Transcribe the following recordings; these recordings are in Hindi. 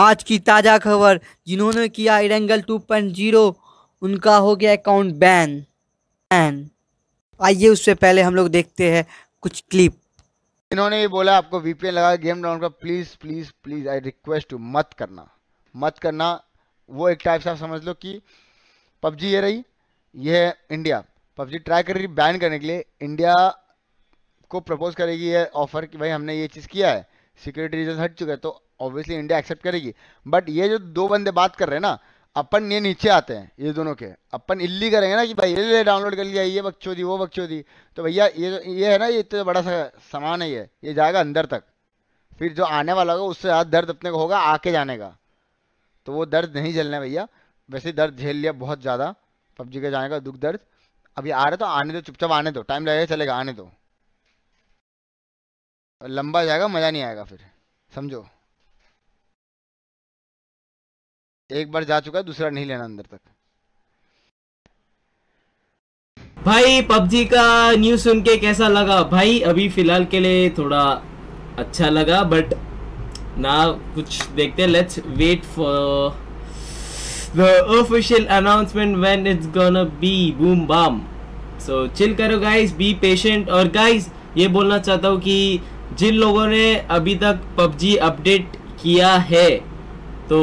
आज की ताज़ा खबर जिन्होंने किया इरेंगल 2.0 उनका हो गया अकाउंट बैन बैन आइए उससे पहले हम लोग देखते हैं कुछ क्लिप इन्होंने ये बोला आपको वीपीएन लगा गेम डाउन का please please please I request you मत करना मत करना वो एक टाइप से समझ लो कि पबजी ये रही ये है इंडिया पबजी ट्राई कर रही बैन करने के लिए इंडिया को प्रपोज करेगी ये ऑफर कि भाई हमने ये चीज़ किया है सिक्योरिटी रीजन हट चुका है तो ऑब्वियसली इंडिया एक्सेप्ट करेगी बट ये जो दो बंदे बात कर रहे हैं ना अपन ये नीचे आते हैं ये दोनों के अपन इल्ली करेंगे ना कि भाई ये ले डाउनलोड कर लिया ये बक्चो वो बक्चो तो भैया ये ये है ना ये इतना बड़ा सा सामान है ये ये जाएगा अंदर तक फिर जो आने वाला होगा उससे ज़्यादा दर्द अपने को होगा आके जाने का तो वो दर्द नहीं झेलना है भैया वैसे दर्द झेल लिया बहुत ज़्यादा पबजी के जाने का दुख दर्द अभी आ रहे तो आने दो चुपचाप आने दो टाइम लगेगा चलेगा आने दो लंबा जाएगा मज़ा नहीं आएगा फिर समझो एक बार जा चुका है दूसरा नहीं लेना अंदर तक भाई पबजी का न्यूज सुन के कैसा लगा भाई अभी फिलहाल के लिए थोड़ा अच्छा लगा बट ना कुछ देखते हैं let's wait for the official announcement when it's gonna be boom bam so chill करो गाइस बी पेशेंट और गाइस ये बोलना चाहता हूँ कि जिन लोगों ने अभी तक पबजी अपडेट किया है तो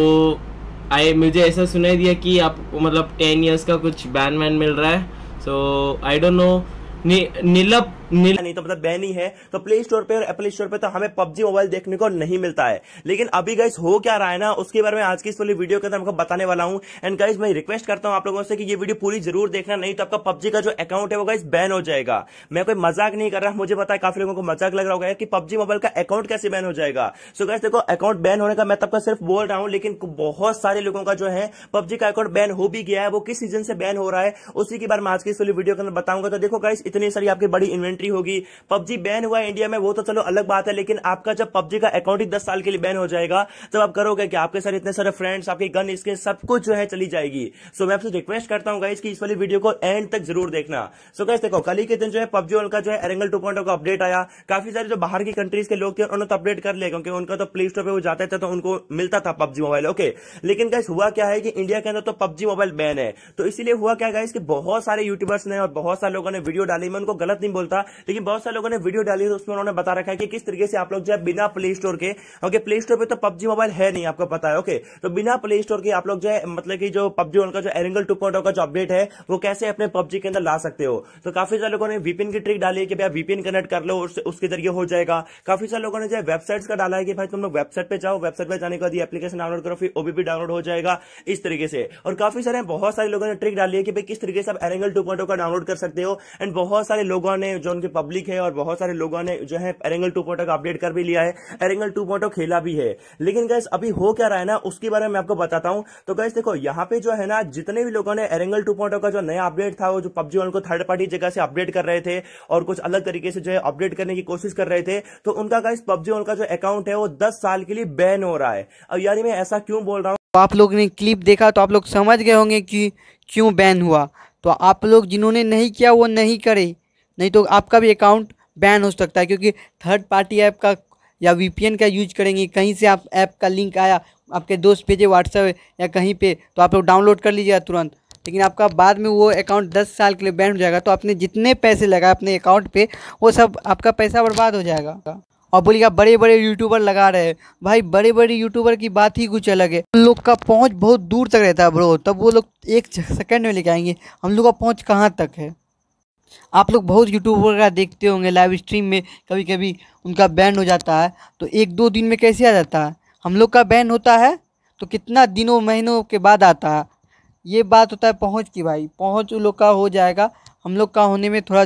आई मुझे ऐसा सुनाई दिया कि आपको मतलब टेन ईयर्स का कुछ बैन वैन मिल रहा है सो आई डोंट नो नीलप नहीं तो मतलब बैन ही है तो प्ले स्टोर पे और एप्पल स्टोर पे तो हमें पबजी मोबाइल देखने को नहीं मिलता है लेकिन अभी गाइस हो क्या रहा है ना उसके बारे में आज की इस वाली वीडियो के अंदर आपको बताने वाला हूँ एंड गाइस मैं रिक्वेस्ट करता हूँ आप लोगों से कि ये वीडियो पूरी जरूर देखना नहीं तो आपका पबजी का जो अकाउंट है वो गाइस बैन हो जाएगा मैं कोई मजाक नहीं कर रहा मुझे पता है काफी लोगों को मजाक लग रहा होगा कि पबजी मोबाइल का अकाउंट कैसे बैन हो जाएगा सो गाइस देखो अकाउंट बैन होने का मैं तब तो का सिर्फ बोल रहा हूँ लेकिन बहुत सारे लोगों का जो है पबजी का अकाउंट बैन हो भी गया है वो किस सीजन से बैन हो रहा है उसी के बारे में आज की इस वाली वीडियो के अंदर बताऊंगा तो देखो गाइस इतनी सारी आपकी बड़ी इन्वेंट एंट्री होगी पबजी बैन हुआ इंडिया में वो तो चलो अलग बात है लेकिन आपका जब पबजी का अकाउंट ही दस साल के लिए बैन हो जाएगा तब आप करोगे कि आपके साथ इतने सारे फ्रेंड्स आपकी गन स्किन सब कुछ जो है चली जाएगी सो मैं आपसे रिक्वेस्ट करता हूँ गाइज की इस वाली वीडियो को एंड तक जरूर देखना सो so, गाइज देखो कल ही के दिन जो है पबजी का जो है एरेंगल टू oh का अपडेट आया काफी सारे जो बाहर की कंट्रीज के लोग थे उन्होंने तो अपडेट कर लिया क्योंकि उनका तो प्ले स्टोर पर वो जाते थे तो उनको मिलता था पबजी मोबाइल ओके लेकिन गाइज हुआ क्या है कि इंडिया के अंदर तो पबजी मोबाइल बैन है तो इसलिए हुआ क्या गाइस कि बहुत सारे यूट्यूबर्स ने और बहुत सारे लोगों ने वीडियो डाली मैं उनको गलत नहीं बोलता लेकिन बहुत सारे लोगों ने वीडियो डाली है तो उसमें उन्होंने बता रखा है कि किस तरीके से आप लोग जो है बिना प्ले स्टोर के ओके प्ले स्टोर पर तो पब्जी मोबाइल है नहीं आपको पता है ओके तो बिना प्ले स्टोर के आप लोग जो है मतलब की जो पब्जी उनका जो एरिंगल टू पॉइंट का जो अपडेट oh है वो कैसे अपने पब्जी के अंदर ला सकते हो तो काफी सारे लोगों ने वीपीएन की ट्रिक डाली है कि भाई वीपीएन कनेक्ट कर लो उसके जरिए हो जाएगा काफी सारे लोगों ने जो है वेबसाइट्स का डाला है कि भाई तुम लोग वेबसाइट पर जाओ वेबसाइट पर जाने के बाद एप्लीकेशन डाउनलोड करो फिर ओबीपी डाउनलोड हो जाएगा इस तरीके से और काफी सारे बहुत सारे लोगों ने ट्रिक डाली है कि भाई किस तरीके से आप एरेंगल टू oh का डाउनलोड कर सकते हो एंड बहुत सारे लोगों ने जो वन के पब्लिक है और बहुत सारे लोगों ने जो है एरेंगल टू का अपडेट कर भी लिया है एरेंगल टू oh खेला भी है लेकिन गैस अभी हो क्या रहा है ना उसके बारे में आपको बताता हूँ तो गैस देखो यहाँ पे जो है ना जितने भी लोगों ने एरेंगल टू oh का जो नया अपडेट था वो जो पब्जी वन को थर्ड पार्टी जगह से अपडेट कर रहे थे और कुछ अलग तरीके से जो है अपडेट करने की कोशिश कर रहे थे तो उनका गैस पब्जी वन का जो अकाउंट है वो दस साल के लिए बैन हो रहा है अब यार मैं ऐसा क्यों बोल रहा हूँ तो आप लोग ने क्लिप देखा तो आप लोग समझ गए होंगे कि क्यों बैन हुआ तो आप लोग जिन्होंने नहीं किया वो नहीं करे नहीं तो आपका भी अकाउंट बैन हो सकता है क्योंकि थर्ड पार्टी ऐप का या वी का यूज करेंगे कहीं से आप ऐप का लिंक आया आपके दोस्त भेजे व्हाट्सएप या कहीं पे तो आप लोग डाउनलोड कर लीजिएगा तुरंत लेकिन आपका बाद में वो अकाउंट दस साल के लिए बैन हो जाएगा तो आपने जितने पैसे लगाए अपने अकाउंट पे वो सब आपका पैसा बर्बाद हो जाएगा और बोलिएगा बड़े बड़े यूट्यूबर लगा रहे हैं भाई बड़े बड़े यूट्यूबर की बात ही कुछ अलग है उन लोग का पहुँच बहुत दूर तक रहता है ब्रो तब वो लोग एक सेकेंड में लेके आएंगे हम लोग का पहुँच कहाँ तक है आप लोग बहुत यूट्यूब वगैरह देखते होंगे लाइव स्ट्रीम में कभी कभी उनका बैन हो जाता है तो एक दो दिन में कैसे आ जाता है हम लोग का बैन होता है तो कितना दिनों महीनों के बाद आता है ये बात होता है पहुंच की भाई पहुंच उन लोग का हो जाएगा हम लोग का होने में थोड़ा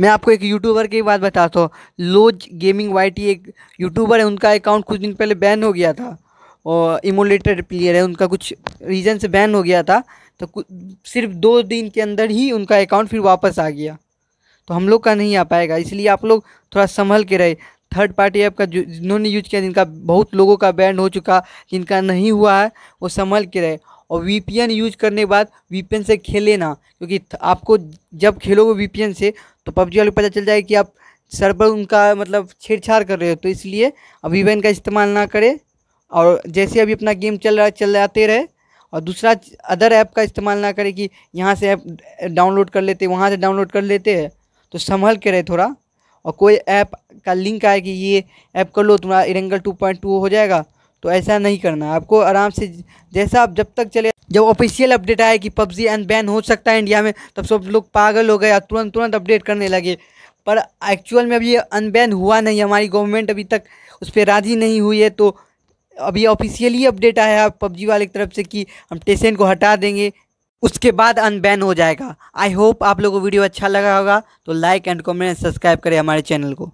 मैं आपको एक यूट्यूबर की बात बताता हूँ लोज गेमिंग वाई एक यूट्यूबर है उनका अकाउंट कुछ दिन पहले बैन हो गया था और इमोलेटेड प्लेयर है उनका कुछ रीज़न से बैन हो गया था तो सिर्फ दो दिन के अंदर ही उनका अकाउंट फिर वापस आ गया तो हम लोग का नहीं आ पाएगा इसलिए आप लोग थोड़ा संभल के रहे थर्ड पार्टी ऐप का जो जिन्होंने यूज किया जिनका बहुत लोगों का बैंड हो चुका जिनका नहीं हुआ है वो संभल के रहे और वीपीएन यूज करने के बाद वीपीएन से खेले ना क्योंकि आपको जब खेलोगे वीपीएन से तो पबजी वाले पता चल जाएगा कि आप सर्वर उनका मतलब छेड़छाड़ कर रहे हो तो इसलिए अब वीपीएन का इस्तेमाल ना करें और जैसे अभी अपना गेम चल रहा है जाते रहे और दूसरा अदर ऐप का इस्तेमाल ना करें कि यहाँ से ऐप डाउनलोड कर लेते वहाँ से डाउनलोड कर लेते हैं तो संभल के रहे थोड़ा और कोई ऐप का लिंक आए कि ये ऐप कर लो तुम्हारा इरेंगल टू पॉइंट टू हो जाएगा तो ऐसा नहीं करना आपको आराम से जैसा आप जब तक चले जब ऑफिशियल अपडेट आए कि पबजी अनबैन हो सकता है इंडिया में तब सब लोग पागल हो गए तुरंत तुरंत अपडेट करने लगे पर एक्चुअल में अभी ये अनबैन हुआ नहीं हमारी गवर्नमेंट अभी तक उस पर राज़ी नहीं हुई है तो अभी ऑफिशियली अपडेट आया है पबजी वाले की तरफ से कि हम टेसेंट को हटा देंगे उसके बाद अनबैन हो जाएगा आई होप आप लोगों को वीडियो अच्छा लगा होगा तो लाइक एंड कमेंट सब्सक्राइब करें हमारे चैनल को